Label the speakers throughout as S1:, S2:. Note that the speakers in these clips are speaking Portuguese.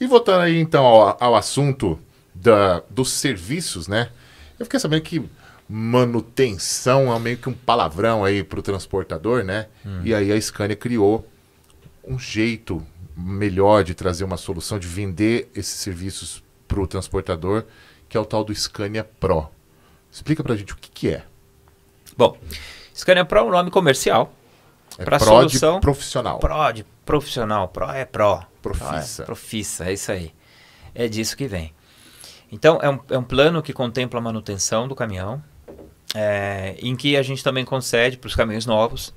S1: E voltando aí então ao, ao assunto da, dos serviços, né? Eu fiquei sabendo que manutenção é meio que um palavrão aí para o transportador, né? Hum. E aí a Scania criou um jeito melhor de trazer uma solução, de vender esses serviços para o transportador, que é o tal do Scania Pro. Explica para a gente o que, que é. Bom,
S2: Scania Pro é um nome comercial é para solução profissional. de profissional, pro é pro. Profissa. É, profissa, é isso aí. É disso que vem. Então, é um, é um plano que contempla a manutenção do caminhão, é, em que a gente também concede para os caminhões novos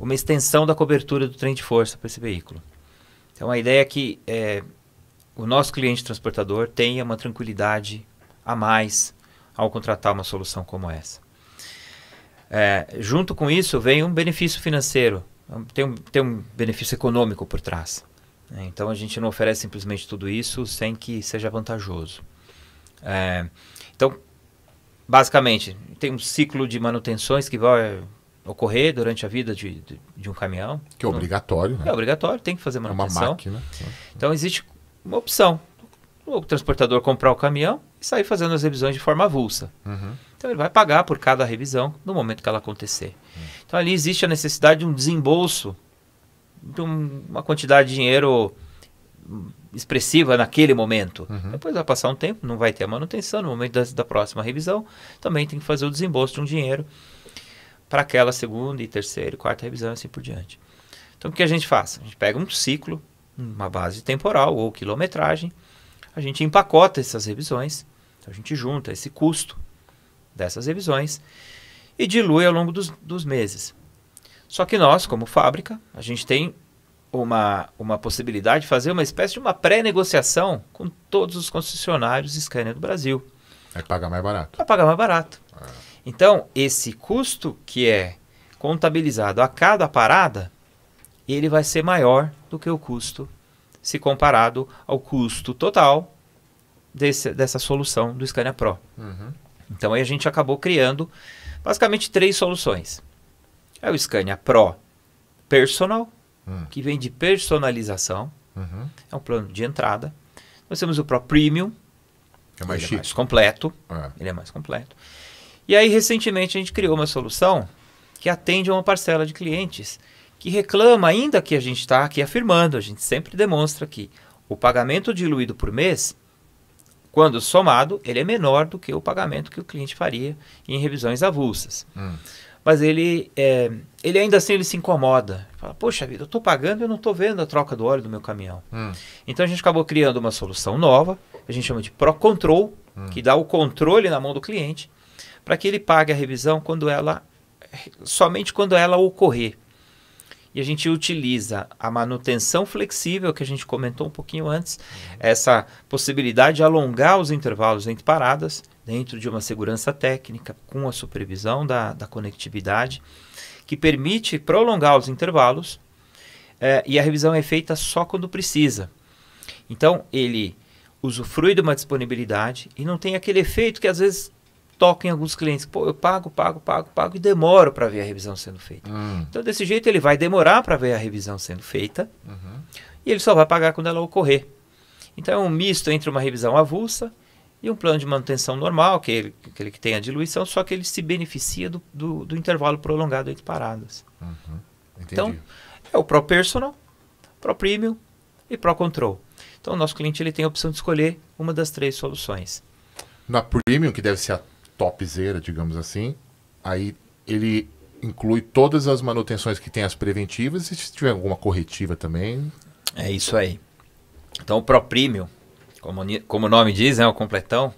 S2: uma extensão da cobertura do trem de força para esse veículo. Então, a ideia é que é, o nosso cliente transportador tenha uma tranquilidade a mais ao contratar uma solução como essa. É, junto com isso vem um benefício financeiro, tem um, tem um benefício econômico por trás. Né? Então a gente não oferece simplesmente tudo isso sem que seja vantajoso. É, então, basicamente, tem um ciclo de manutenções que vai ocorrer durante a vida de, de, de um caminhão. Que é obrigatório, não, né? É obrigatório, tem que fazer manutenção. É uma máquina. Né? Então existe uma opção. O transportador comprar o caminhão e sair fazendo as revisões de forma avulsa. Uhum. Então ele vai pagar por cada revisão no momento que ela acontecer. Uhum. Então ali existe a necessidade de um desembolso de uma quantidade de dinheiro expressiva naquele momento. Uhum. Depois vai passar um tempo, não vai ter a manutenção, no momento da, da próxima revisão, também tem que fazer o desembolso de um dinheiro para aquela segunda e terceira e quarta revisão e assim por diante. Então o que a gente faz? A gente pega um ciclo, uma base temporal ou quilometragem, a gente empacota essas revisões então a gente junta esse custo dessas revisões e dilui ao longo dos, dos meses. Só que nós, como fábrica, a gente tem uma, uma possibilidade de fazer uma espécie de uma pré-negociação com todos os concessionários Scania do Brasil. Vai pagar mais barato. Vai pagar mais barato. É. Então, esse custo que é contabilizado a cada parada, ele vai ser maior do que o custo se comparado ao custo total desse, dessa solução do Scania Pro. Uhum. Então aí a gente acabou criando basicamente três soluções. É o Scania Pro Personal, uhum. que vem de personalização, uhum. é um plano de entrada. Nós temos o Pro Premium, é mais, ele é mais completo, é. ele é mais completo. E aí recentemente a gente criou uma solução que atende a uma parcela de clientes que reclama ainda que a gente está aqui afirmando, a gente sempre demonstra que o pagamento diluído por mês quando somado, ele é menor do que o pagamento que o cliente faria em revisões avulsas. Hum. Mas ele, é, ele ainda assim ele se incomoda. Fala, poxa vida, eu estou pagando e eu não estou vendo a troca do óleo do meu caminhão. Hum. Então a gente acabou criando uma solução nova, a gente chama de Pro Control, hum. que dá o controle na mão do cliente, para que ele pague a revisão quando ela somente quando ela ocorrer e a gente utiliza a manutenção flexível que a gente comentou um pouquinho antes, uhum. essa possibilidade de alongar os intervalos entre paradas dentro de uma segurança técnica com a supervisão da, da conectividade que permite prolongar os intervalos eh, e a revisão é feita só quando precisa. Então ele usufrui de uma disponibilidade e não tem aquele efeito que às vezes toque em alguns clientes. Pô, eu pago, pago, pago, pago e demoro para ver a revisão sendo feita. Hum. Então, desse jeito, ele vai demorar para ver a revisão sendo feita uhum. e ele só vai pagar quando ela ocorrer. Então, é um misto entre uma revisão avulsa e um plano de manutenção normal, que ele, aquele que tem a diluição, só que ele se beneficia do, do, do intervalo prolongado entre paradas. Uhum. Então, é o Pro Personal, Pro Premium e Pro Control. Então, o nosso cliente ele tem a opção de escolher uma das três soluções.
S1: Na Premium, que deve ser a topzera, digamos assim. Aí ele inclui todas as manutenções que tem as preventivas e se tiver alguma corretiva também. É isso aí. Então o ProPremium, como, como o nome diz, é né, o completão,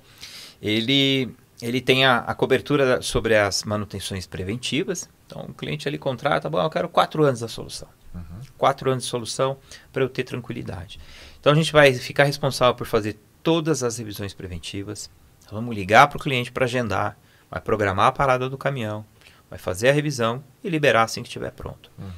S2: ele, ele tem a, a, cobertura sobre as manutenções preventivas. Então o cliente ele contrata, bom, eu quero quatro anos da solução. Uhum. Quatro anos de solução para eu ter tranquilidade. Então a gente vai ficar responsável por fazer todas as revisões preventivas, então, vamos ligar para o cliente para agendar, vai programar a parada do caminhão, vai fazer a revisão e liberar assim que estiver pronto. Uhum.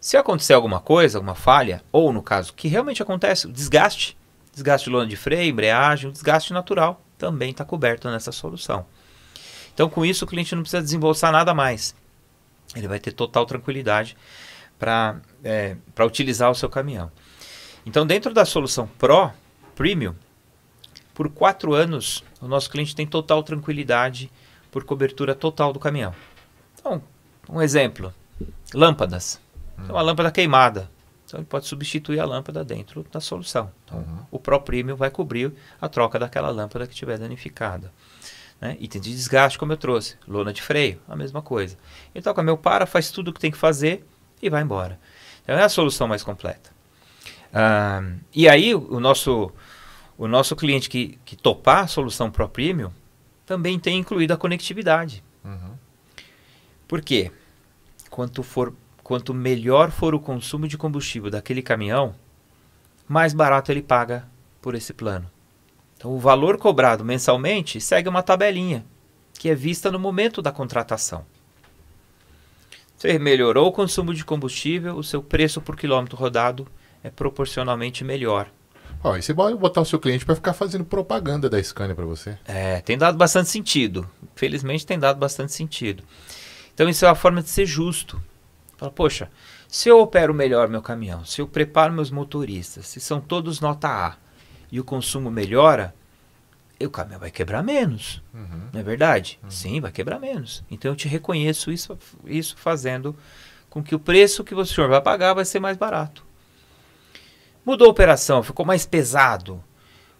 S2: Se acontecer alguma coisa, alguma falha, ou no caso que realmente acontece, desgaste, desgaste de lona de freio, embreagem, desgaste natural, também está coberto nessa solução. Então, com isso, o cliente não precisa desembolsar nada mais. Ele vai ter total tranquilidade para é, eh, utilizar o seu caminhão. Então, dentro da solução Pro, Premium, por quatro anos, o nosso cliente tem total tranquilidade por cobertura total do caminhão. Então, um exemplo: lâmpadas. Então, uma lâmpada queimada. Então, ele pode substituir a lâmpada dentro da solução. Então, uhum. O ProPremium vai cobrir a troca daquela lâmpada que estiver danificada. Né? Item de desgaste, como eu trouxe. Lona de freio, a mesma coisa. então o caminhão para, faz tudo o que tem que fazer e vai embora. Então, é a solução mais completa. Ah, e aí, o nosso o nosso cliente que, que topar a solução Pro Premium também tem incluído a conectividade. Uhum. Por quê? Quanto, for, quanto melhor for o consumo de combustível daquele caminhão, mais barato ele paga por esse plano. Então, o valor cobrado mensalmente segue uma tabelinha que é vista no momento da contratação. Você melhorou o consumo de combustível, o seu preço por quilômetro rodado é proporcionalmente melhor.
S1: Ó, e você vai botar o seu cliente para ficar fazendo propaganda da Scania para você. É, tem dado
S2: bastante sentido. Felizmente tem dado bastante sentido. Então isso é uma forma de ser justo. Fala, poxa, se eu opero melhor meu caminhão, se eu preparo meus motoristas, se são todos nota A e o consumo melhora, o caminhão vai quebrar menos. Uhum. Não é verdade? Uhum. Sim, vai quebrar menos. Então eu te reconheço isso, isso fazendo com que o preço que o senhor vai pagar vai ser mais barato. Mudou a operação, ficou mais pesado.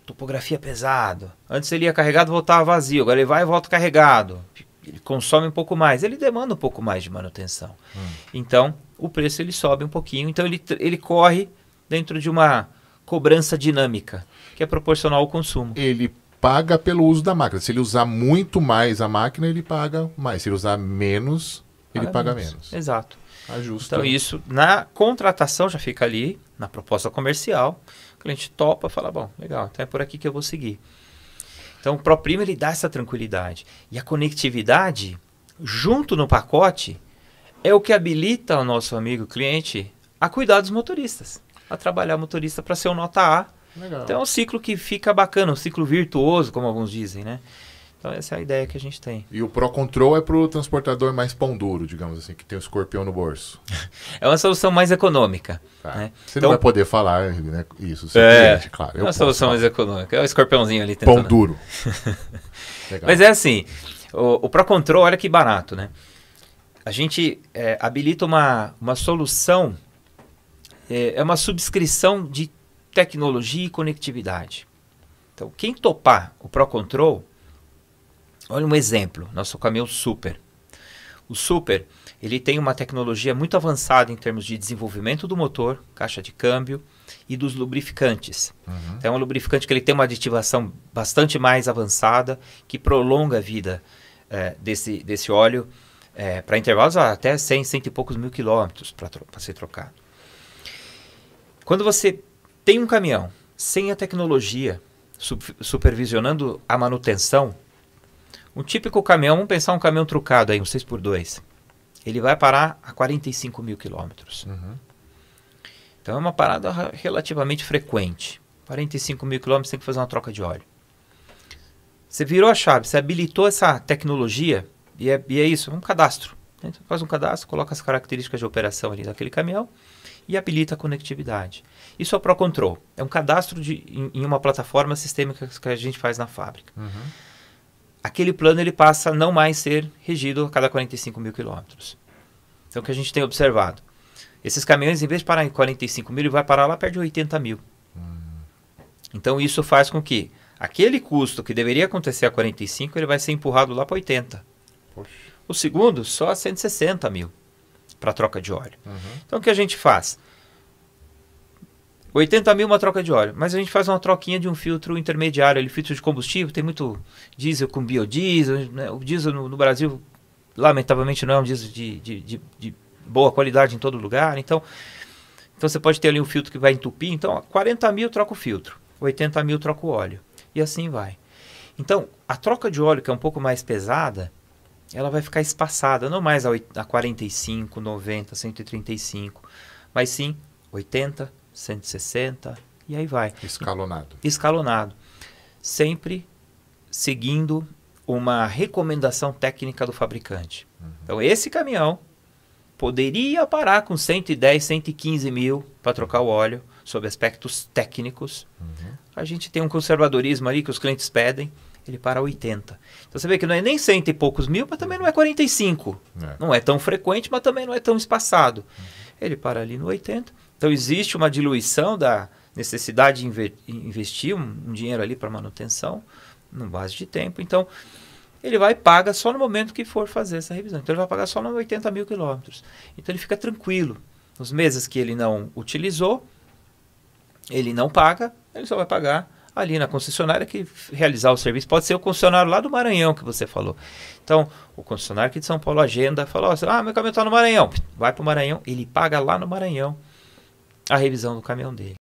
S2: Topografia pesado. Antes ele ia carregado, voltava vazio. Agora ele vai e volta carregado. Ele consome um pouco mais. Ele demanda um pouco mais de manutenção. Hum. Então, o preço ele sobe um pouquinho. Então, ele, ele corre dentro de uma
S1: cobrança dinâmica, que é proporcional ao consumo. Ele paga pelo uso da máquina. Se ele usar muito mais a máquina, ele paga mais. Se ele usar menos, ele paga, paga menos. menos.
S2: Exato. Ajusta. Então,
S1: isso na contratação já fica ali na proposta comercial.
S2: O cliente topa, fala, bom, legal, então é por aqui que eu vou seguir. Então o próprio ele dá essa tranquilidade. E a conectividade, junto no pacote, é o que habilita o nosso amigo cliente a cuidar dos motoristas, a trabalhar motorista para ser um nota A. Legal. Então é um ciclo que fica bacana, um ciclo virtuoso, como alguns dizem, né? Então essa é a ideia que a gente tem.
S1: E o Pro Control é para o transportador mais pão duro, digamos assim, que tem o escorpião no bolso.
S2: é uma solução mais econômica. Tá. Né? Você então, não vai poder
S1: falar né,
S2: isso, é, claro. É uma solução falar. mais econômica. É o escorpiãozinho ali tentando. Pão duro. Mas é assim, o, o Pro Control, olha que barato, né? A gente é, habilita uma, uma solução, é, é uma subscrição de tecnologia e conectividade. Então, quem topar o Pro Control Olha um exemplo, nosso caminhão Super. O Super, ele tem uma tecnologia muito avançada em termos de desenvolvimento do motor, caixa de câmbio e dos lubrificantes. Uhum. Então, é um lubrificante que ele tem uma aditivação bastante mais avançada, que prolonga a vida é, desse, desse óleo é, eh, para intervalos até 100, cento e poucos mil quilômetros para ser trocado. Quando você tem um caminhão sem a tecnologia, supervisionando a manutenção, um típico caminhão, vamos pensar um caminhão trucado aí, um 6x2. Ele vai parar a 45 mil quilômetros. Uhum. Então é uma parada relativamente frequente. 45 mil quilômetros tem que fazer uma troca de óleo. Você virou a chave, você habilitou essa tecnologia, e é, e é isso, um cadastro. Né? Você faz um cadastro, coloca as características de operação ali daquele caminhão e habilita a conectividade. Isso é o Control. É um cadastro de, em, em uma plataforma sistêmica que a gente faz na fábrica. Uhum aquele plano ele passa a não mais ser regido a cada 45 mil quilômetros. Então, o que a gente tem observado? Esses caminhões, em vez de parar em 45 mil, ele vai parar lá perto de 80 mil. Hum. Então, isso faz com que aquele custo que deveria acontecer a 45, ele vai ser empurrado lá para 80. Poxa. O segundo, só a 160 mil para troca de óleo. Uhum. Então, o que a gente faz? 80 mil uma troca de óleo, mas a gente faz uma troquinha de um filtro intermediário, ele filtro de combustível, tem muito diesel com biodiesel, né? o diesel no, no, Brasil, lamentavelmente, não é um diesel de, de, de, de boa qualidade em todo lugar, então, então você pode ter ali um filtro que vai entupir, então 40 mil troca o filtro, 80 mil troca o óleo, e assim vai. Então, a troca de óleo, que é um pouco mais pesada, ela vai ficar espaçada, não mais a, 45, 90, 135, mas sim 80, 160 e aí vai. Escalonado. Escalonado. Sempre seguindo uma recomendação técnica do fabricante. Uhum. Então, esse caminhão poderia parar com 110, 115 mil para trocar o óleo, sob aspectos técnicos. Uhum. A gente tem um conservadorismo ali que os clientes pedem, ele para 80. Então você vê que não é nem cento e poucos mil, mas também não é 45. É. Não é tão frequente, mas também não é tão espaçado. Uhum. Ele para ali no 80 então existe uma diluição da necessidade de investir um, dinheiro ali para manutenção, no base de tempo. Então ele vai pagar paga só no momento que for fazer essa revisão. Então ele vai pagar só nos 80 mil quilômetros. Então ele fica tranquilo. Nos meses que ele não utilizou, ele não paga, ele só vai pagar ali na concessionária que realizar o serviço. Pode ser o concessionário lá do Maranhão que você falou. Então, o concessionário aqui de São Paulo agenda, falou: ah, meu caminhão está no Maranhão. Vai para o Maranhão, ele paga lá no Maranhão a revisão do caminhão dele.